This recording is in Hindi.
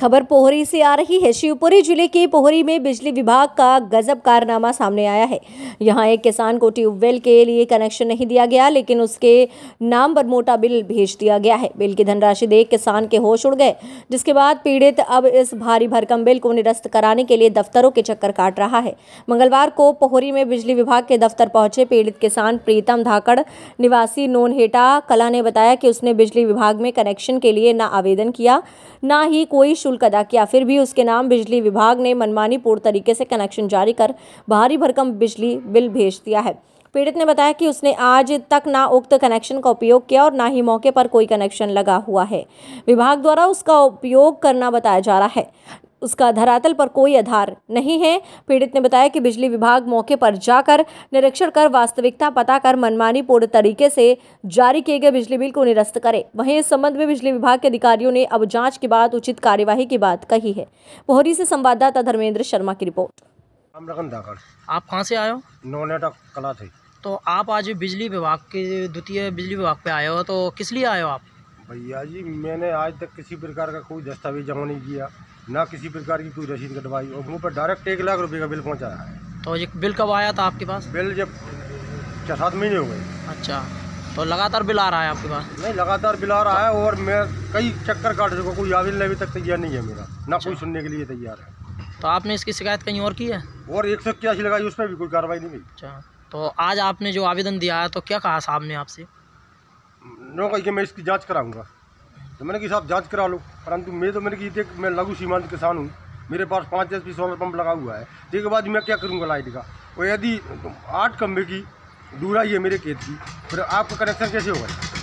खबर पोहरी से आ रही है शिवपुरी जिले के पोहरी में बिजली विभाग का गजब कारनामा सामने आया है यहाँ एक किसान को ट्यूबवेल के लिए कनेक्शन नहीं दिया गया लेकिन उसके नाम पर मोटा बिल भेज दिया गया है बिल की धनराशि देख किसान के होश उड़ गए जिसके बाद पीड़ित अब इस भारी भरकम बिल को निरस्त कराने के लिए दफ्तरों के चक्कर काट रहा है मंगलवार को पोहरी में बिजली विभाग के दफ्तर पहुंचे पीड़ित किसान प्रीतम धाकड़ निवासी नोनहेटा कला ने बताया कि उसने बिजली विभाग में कनेक्शन के लिए न आवेदन किया न ही कोई शुल्क अदा किया फिर भी उसके नाम बिजली विभाग ने मनमानीपूर्ण तरीके से कनेक्शन जारी कर भारी भरकम बिजली बिल भेज दिया है पीड़ित ने बताया कि उसने आज तक ना उक्त कनेक्शन का उपयोग किया और ना ही मौके पर कोई कनेक्शन लगा हुआ है विभाग द्वारा उसका उपयोग करना बताया जा रहा है उसका धरातल पर कोई आधार नहीं है पीड़ित ने बताया कि बिजली विभाग मौके पर जाकर निरीक्षण कर वास्तविकता पता कर मनमानी पूर्ण तरीके से जारी किए गए बिजली बिल को निरस्त करे वहीं इस संबंध में बिजली विभाग के अधिकारियों ने अब जांच के बाद उचित कार्यवाही की बात कही है पोहरी से संवाददाता धर्मेंद्र शर्मा की रिपोर्ट आप कहाँ से आयो नोने नोनेटा थी तो आप आज बिजली विभाग के द्वितीय बिजली विभाग पे आए हो तो किस लिए आयो आप भैया जी मैंने आज तक किसी प्रकार का कोई दस्तावेज जमा नहीं किया ना किसी प्रकार की कोई रसीद कटवाई और मुँह पर डायरेक्ट एक लाख रुपये का बिल पहुँचाया है तो ये बिल कब आया था आपके पास बिल जब छः सात महीने हो गए अच्छा तो लगातार बिल आ रहा है आपके पास नहीं लगातार बिल आ रहा है और मैं कई चक्कर काट चुका कोई आविल अभी तक तैयार नहीं है मेरा ना अच्छा। कोई सुनने के लिए तैयार है तो आपने इसकी शिकायत कहीं और की है और एक सौ इक्यासी लगाई उसमें भी कोई कार्रवाई नहीं हुई अच्छा तो आज आपने जो आवेदन दिया है तो क्या कहा साहब ने आपसे नौ कही कि मैं इसकी जांच कराऊंगा तो मैंने कहा साहब जांच करा लो परंतु मैं तो मैंने कही देख मैं लघु सीमांत किसान हूँ मेरे पास पाँच एच पी सोलर पंप लगा हुआ है जिसके बाद मैं क्या करूँगा लाइट का और यदि आठ कम्बे की दूराई है मेरे खेत की फिर आपका कनेक्शन कैसे होगा